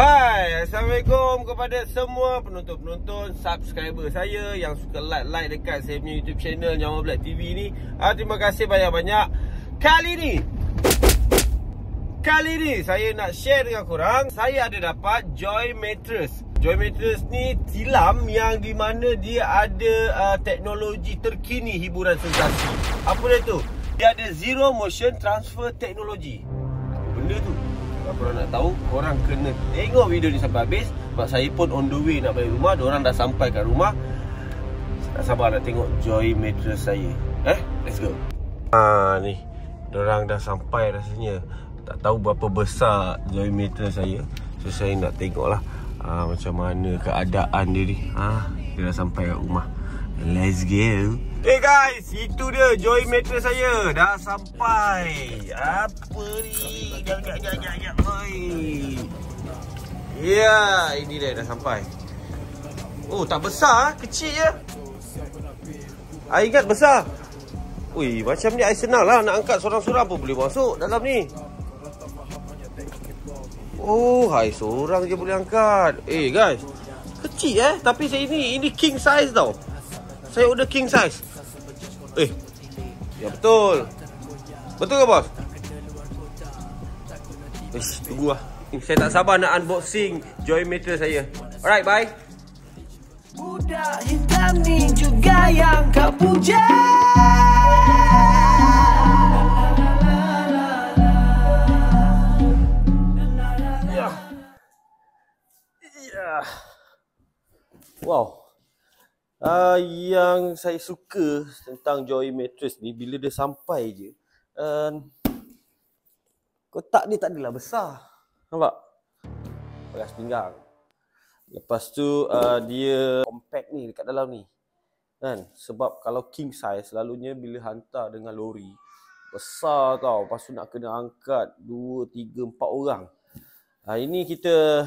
Hai, Assalamualaikum kepada semua penonton-penonton subscriber saya yang suka like-like dekat saya punya YouTube channel Nyawa Black TV ni. Ah, terima kasih banyak-banyak. Kali ni Kali ni saya nak share dengan korang, saya ada dapat Joy Mattress. Joy Mattress ni tilam yang di mana dia ada uh, teknologi terkini hiburan sensasi. Apa dia tu? Dia ada zero motion transfer technology. Apa benda tu? korang nak tahu orang kena tengok video ni sampai habis Mak saya pun on the way nak balik rumah Diorang dah sampai kat rumah Tak sabar nak tengok joy mattress saya Eh, let's go Haa ni Diorang dah sampai rasanya Tak tahu berapa besar joy mattress saya So saya nak tengok lah ha, macam mana keadaan dia ni Haa dia dah sampai kat rumah Let's go Hey guys, itu dia joy meter saya Dah sampai Apa ni? Jangan, jangan, jangan, jangan Ya, yeah, ini dia dah sampai Oh, tak besar, ah. kecil je ya? I ingat besar Ui, macam ni I senang lah Nak angkat seorang sorang pun boleh masuk dalam ni Oh, I seorang je boleh angkat Eh hey guys, kecil eh Tapi saya ini, ini king size tau saya order king size. Eh. Ya betul. Betul ke bos? Eh, tunggu lah. Saya tak sabar nak unboxing joy meter saya. Alright, bye. Budak hitam ni juga yang kau puja. uh, yang saya suka tentang Joy Mattress ni bila dia sampai je um, kotak ni tak adalah besar nampak beras pinggang lepas tu uh, dia compact ni dekat dalam ni kan sebab kalau king size selalunya bila hantar dengan lori besar tau lepas tu nak kena angkat 2, 3, 4 orang uh, ini kita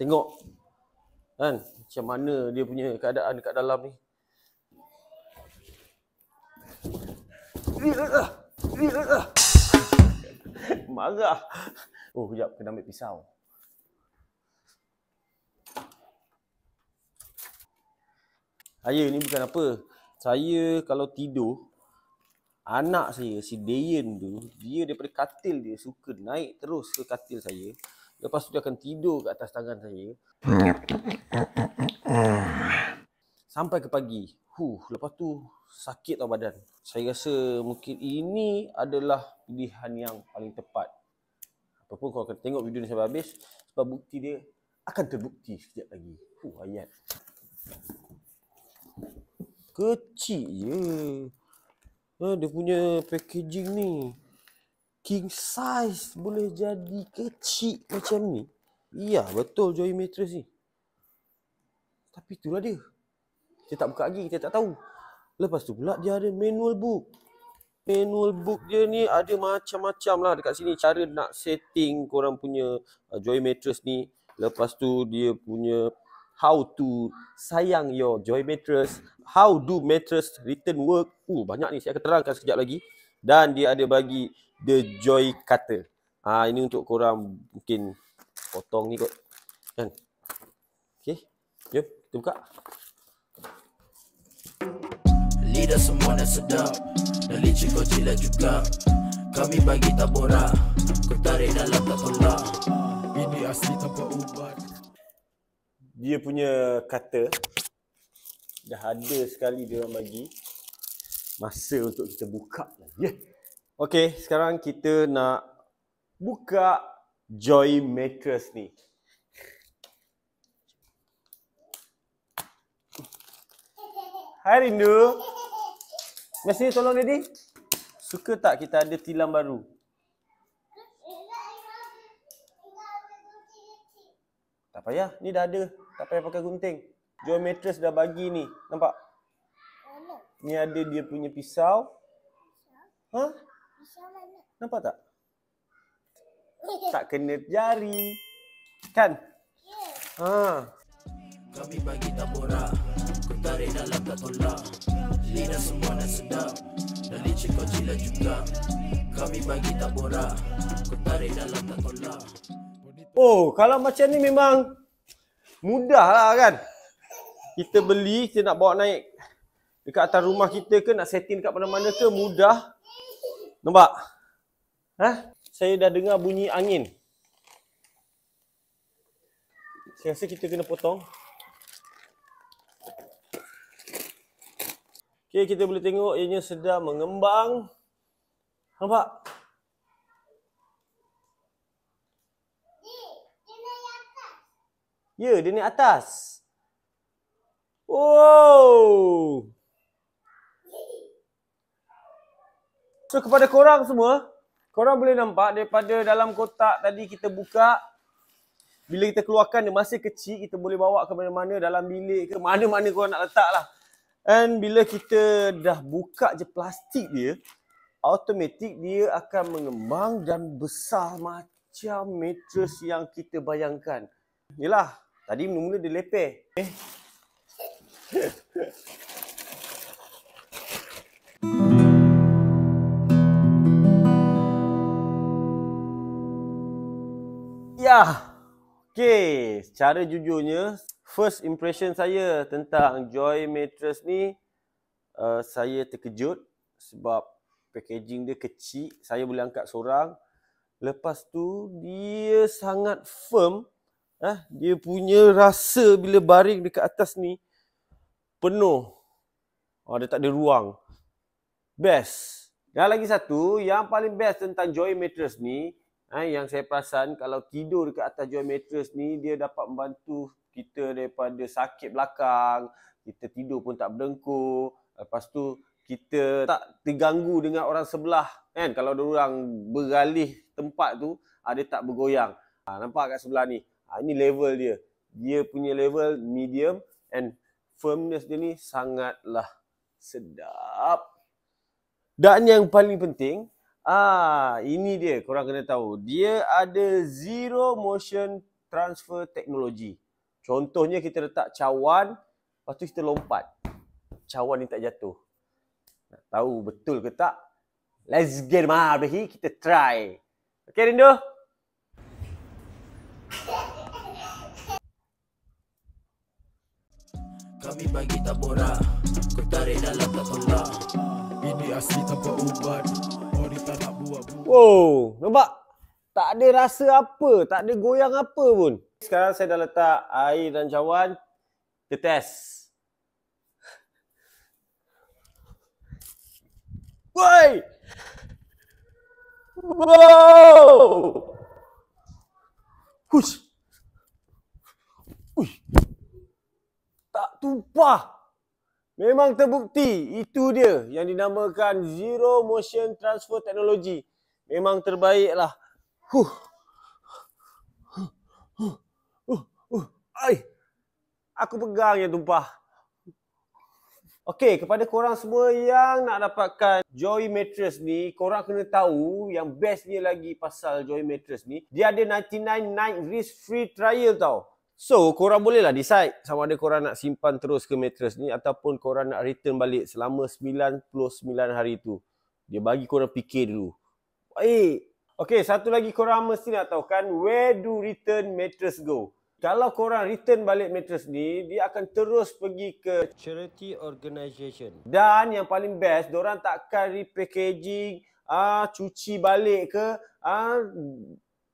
tengok Kan? Macam mana dia punya keadaan dekat dalam ni. Marah. Oh, sekejap. Kena ambil pisau. Ayah, ni bukan apa. Saya kalau tidur, anak saya si Dayan tu dia daripada katil dia suka naik terus ke katil saya lepas tu dia akan tidur kat atas tangan saya sampai ke pagi huh lepas tu sakit tau badan saya rasa mungkin ini adalah pilihan yang paling tepat ataupun kau akan tengok video ni sampai habis sebab bukti dia akan terbukti sekejap lagi huh ayat kecil je Ha, dia punya packaging ni king size boleh jadi kecil macam ni. Iya betul joy mattress ni. Tapi itulah dia. Kita tak buka lagi, kita tak tahu. Lepas tu pula dia ada manual book. Manual book dia ni ada macam-macam lah dekat sini cara nak setting korang punya uh, joy mattress ni. Lepas tu dia punya how to sayang your joy mattress, how do mattress return work. Oh banyak ni saya akan terangkan sekejap lagi. Dan dia ada bagi the joy cutter. Ah ha, ini untuk korang mungkin potong ni kot. Kan? Okay, jom kita buka. Lidah semua dah sedap Dan licin kau cila juga Kami bagi tak Kau tarik dalam tak tolak Ini asli tanpa ubat dia punya kata dah ada sekali dia orang bagi masa untuk kita buka lagi. Yeah. Okey, sekarang kita nak buka Joy Mattress ni. Hai Rindu. Masih tolong Daddy. Suka tak kita ada tilam baru? Tak payah. Ni dah ada. Tak payah pakai gunting. Jual mattress dah bagi ni. Nampak? Ni ada dia punya pisau. Ha? Nampak tak? Tak kena jari. Kan? Ha. Kami bagi tak borak. Ku dalam tak tolak. Lidah semua nak sedap. Dan licik kau jila juga. Kami bagi tak borak. Ku dalam tak tolak. Oh, kalau macam ni memang Mudahlah kan. Kita beli, kita nak bawa naik dekat atas rumah kita ke, nak setting dekat mana-mana ke, mudah. Nampak? Hah? Saya dah dengar bunyi angin. Saya rasa kita kena potong. Okay, kita boleh tengok ianya sedang mengembang. Nampak? Ya, dia ni atas. Oh. So kepada korang semua, korang boleh nampak daripada dalam kotak tadi kita buka bila kita keluarkan dia masih kecil, kita boleh bawa ke mana-mana dalam bilik ke mana-mana korang nak letak lah. And bila kita dah buka je plastik dia, automatik dia akan mengembang dan besar macam mattress yang kita bayangkan. Yelah, Tadi mula-mula dia leper. Eh. ya. Okay. Secara jujurnya, first impression saya tentang Joy Mattress ni, uh, saya terkejut sebab packaging dia kecil. Saya boleh angkat seorang. Lepas tu, dia sangat firm Ah, dia punya rasa bila baring dekat atas ni penuh. Ah, dia tak ada ruang. Best. Dan lagi satu, yang paling best tentang joy mattress ni, ah, yang saya perasan kalau tidur dekat atas joy mattress ni, dia dapat membantu kita daripada sakit belakang, kita tidur pun tak berdengkur, lepas tu kita tak terganggu dengan orang sebelah kan kalau dia orang beralih tempat tu ada tak bergoyang ha, nampak kat sebelah ni Ha, ini level dia. Dia punya level medium and firmness dia ni sangatlah sedap. Dan yang paling penting, ah ini dia korang kena tahu. Dia ada zero motion transfer technology. Contohnya kita letak cawan, lepas tu kita lompat. Cawan ni tak jatuh. Nak tahu betul ke tak? Let's get mah, kita try. Okay, Rindu? Kami bagi tak borak Ku tarik dalam tak tolak Ini asli tanpa ubat Ori oh, tak nak buat Wow, nampak? Tak ada rasa apa, tak ada goyang apa pun Sekarang saya dah letak air dan cawan Kita test Woi! Wow! Hush! Ui! tumpah. Memang terbukti itu dia yang dinamakan zero motion transfer technology. Memang terbaik terbaiklah. Huh. Huh. Huh. Huh. Huh. Aku pegang yang tumpah. Okey, kepada korang semua yang nak dapatkan Joy Mattress ni, korang kena tahu yang bestnya lagi pasal Joy Mattress ni, dia ada 99 night risk free trial tau. So korang bolehlah decide sama ada korang nak simpan terus ke mattress ni ataupun korang nak return balik selama 99 hari tu. Dia bagi korang fikir dulu. Baik. Eh, okay, satu lagi korang mesti nak tahu kan where do return mattress go? Kalau korang return balik mattress ni, dia akan terus pergi ke charity organisation. Dan yang paling best, diorang takkan repackaging, ah cuci balik ke, ah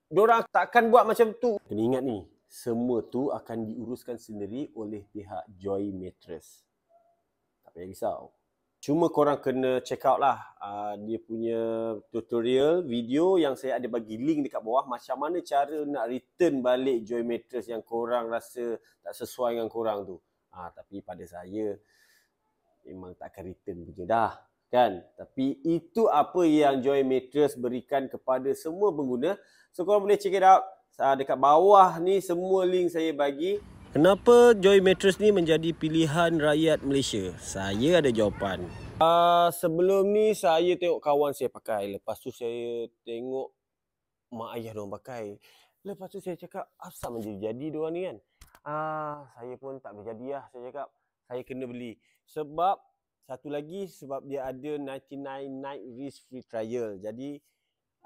diorang takkan buat macam tu. Kena ingat ni, semua tu akan diuruskan sendiri oleh pihak Joy Mattress. Tak payah risau. Cuma korang kena check out lah uh, dia punya tutorial video yang saya ada bagi link dekat bawah macam mana cara nak return balik Joy Mattress yang korang rasa tak sesuai dengan korang tu. Ah, uh, tapi pada saya memang tak akan return punya dah. Kan? Tapi itu apa yang Joy Mattress berikan kepada semua pengguna. So korang boleh check it out uh, dekat bawah ni semua link saya bagi. Kenapa Joy Mattress ni menjadi pilihan rakyat Malaysia? Saya ada jawapan. Uh, sebelum ni saya tengok kawan saya pakai. Lepas tu saya tengok mak ayah diorang pakai. Lepas tu saya cakap, apa ah, menjadi-jadi diorang ni kan? Ah, uh, saya pun tak berjadi lah. Saya cakap, saya kena beli. Sebab, satu lagi sebab dia ada 99 night risk free trial. Jadi,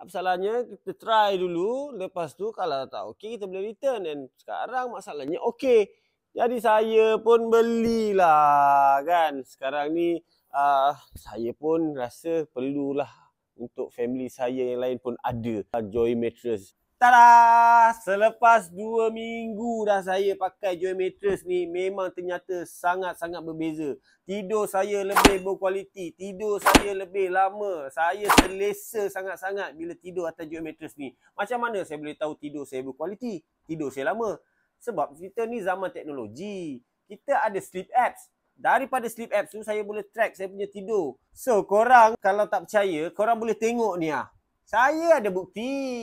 masalahnya kita try dulu lepas tu kalau tak okey kita boleh return dan sekarang masalahnya okey jadi saya pun belilah kan sekarang ni uh, saya pun rasa perlulah untuk family saya yang lain pun ada joy mattress Tada! Selepas dua minggu dah saya pakai Joy Mattress ni memang ternyata sangat-sangat berbeza. Tidur saya lebih berkualiti, tidur saya lebih lama, saya selesa sangat-sangat bila tidur atas Joy Mattress ni. Macam mana saya boleh tahu tidur saya berkualiti, tidur saya lama? Sebab kita ni zaman teknologi, kita ada sleep apps. Daripada sleep apps tu saya boleh track saya punya tidur. So korang kalau tak percaya, korang boleh tengok ni ah. Saya ada bukti.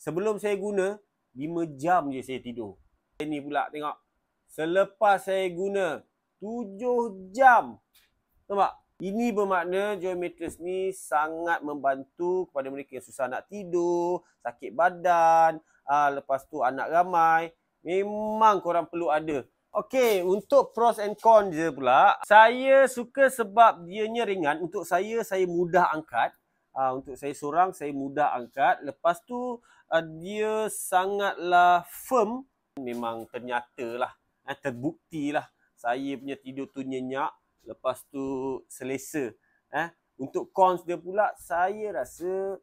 Sebelum saya guna 5 jam je saya tidur. Ini pula tengok. Selepas saya guna 7 jam. Nampak? Ini bermakna joy mattress ni sangat membantu kepada mereka yang susah nak tidur, sakit badan, aa, ah, lepas tu anak ramai. Memang korang perlu ada. Okey, untuk pros and cons dia pula. Saya suka sebab dianya ringan. Untuk saya, saya mudah angkat. Aa, ah, untuk saya seorang, saya mudah angkat. Lepas tu, uh, dia sangatlah firm memang ternyata lah eh, terbukti lah saya punya tidur tu nyenyak lepas tu selesa eh. untuk cons dia pula saya rasa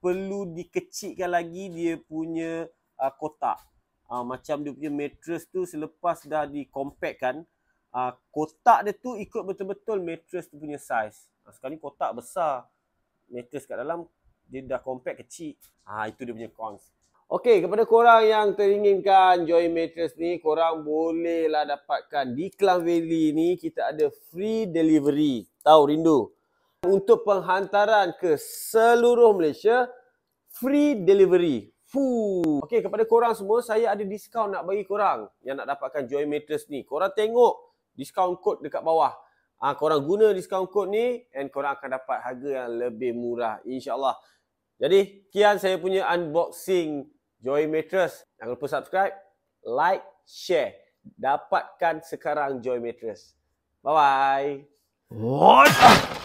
perlu dikecikkan lagi dia punya uh, kotak uh, macam dia punya mattress tu selepas dah dikompakkan uh, kotak dia tu ikut betul-betul mattress tu punya size uh, sekarang ni kotak besar mattress kat dalam dia dah compact kecil. Ah itu dia punya cons. Okey, kepada korang yang teringinkan join mattress ni, korang bolehlah dapatkan di Klang Valley ni kita ada free delivery. Tahu rindu. Untuk penghantaran ke seluruh Malaysia, free delivery. Fuh. Okey, kepada korang semua, saya ada diskaun nak bagi korang yang nak dapatkan join mattress ni. Korang tengok diskaun kod dekat bawah. Ah, ha, korang guna diskaun kod ni and korang akan dapat harga yang lebih murah. InsyaAllah. allah jadi, kian saya punya unboxing Joy Mattress. Jangan lupa subscribe, like, share. Dapatkan sekarang Joy Mattress. Bye-bye.